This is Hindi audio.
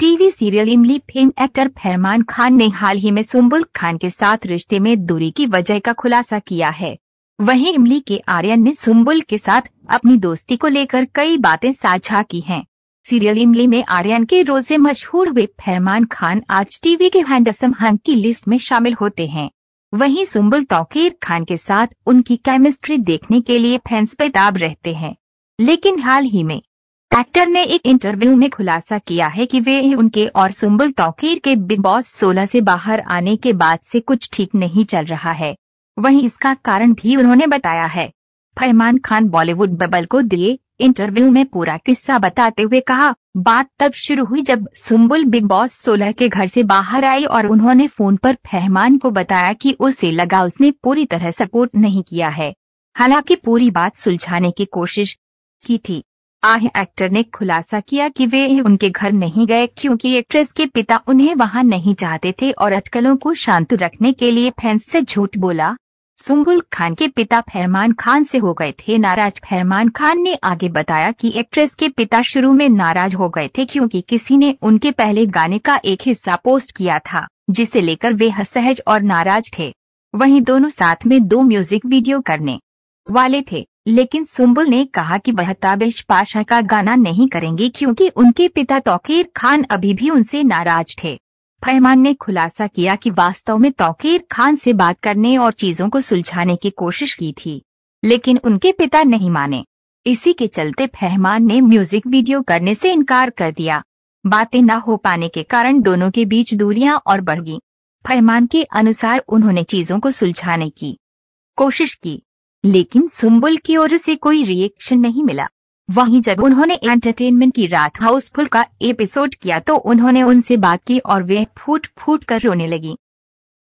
TV serial Imlie fame actor Fahmaan Khan ने हाल ही में सुम्बुल खान के साथ रिश्ते में दूरी की वजह का खुलासा किया है वहीं इमली के आर्यन ने सुम्बुल के साथ अपनी दोस्ती को लेकर कई बातें साझा की हैं। सीरियल इमली में आर्यन के रोल से मशहूर हुए फैमान खान आज टीवी के हैंडसम हंग की लिस्ट में शामिल होते हैं वहीं सुम्बुल तौकीर खान के साथ उनकी केमिस्ट्री देखने के लिए फैंस बेताब रहते हैं लेकिन हाल ही में एक्टर ने एक इंटरव्यू में खुलासा किया है कि वे उनके और सुम्बुल तौकीर के बिग बॉस 16 से बाहर आने के बाद से कुछ ठीक नहीं चल रहा है वहीं इसका कारण भी उन्होंने बताया है फैमान खान बॉलीवुड बबल को दिए इंटरव्यू में पूरा किस्सा बताते हुए कहा बात तब शुरू हुई जब सुम्बुल बिग बॉस सोलह के घर से बाहर आई और उन्होंने फोन पर फहमान को बताया कि उसे लगा उसने पूरी तरह सपोर्ट नहीं किया है हालांकि पूरी बात सुलझाने की कोशिश की थी आह एक्टर ने खुलासा किया कि वे उनके घर नहीं गए क्योंकि एक्ट्रेस के पिता उन्हें वहां नहीं चाहते थे और अटकलों को शांत रखने के लिए फैंस से झूठ बोला सुंगुल खान के पिता फहमान खान से हो गए थे नाराज फहमान खान ने आगे बताया कि एक्ट्रेस के पिता शुरू में नाराज हो गए थे क्योंकि किसी ने उनके पहले गाने का एक हिस्सा पोस्ट किया था जिसे लेकर वे असहज और नाराज थे वहीं दोनों साथ में दो म्यूजिक वीडियो करने वाले थे लेकिन सुम्बुल ने कहा कि वह ताबिश पाशा का गाना नहीं करेंगे क्योंकि उनके पिता तोकीर खान अभी भी उनसे नाराज थे फैमान ने खुलासा किया कि वास्तव में तोकीर खान से बात करने और चीजों को सुलझाने की कोशिश की थी लेकिन उनके पिता नहीं माने इसी के चलते फहमान ने म्यूजिक वीडियो करने से इनकार कर दिया बातें न हो पाने के कारण दोनों के बीच दूरियां और बढ़ गईं। फहमान के अनुसार उन्होंने चीजों को सुलझाने की कोशिश की लेकिन सुम्बुल की ओर से कोई रिएक्शन नहीं मिला वहीं जब उन्होंने एंटरटेनमेंट की रात हाउसफुल का एपिसोड किया तो उन्होंने उनसे बात की और वे फूट फूट कर रोने लगी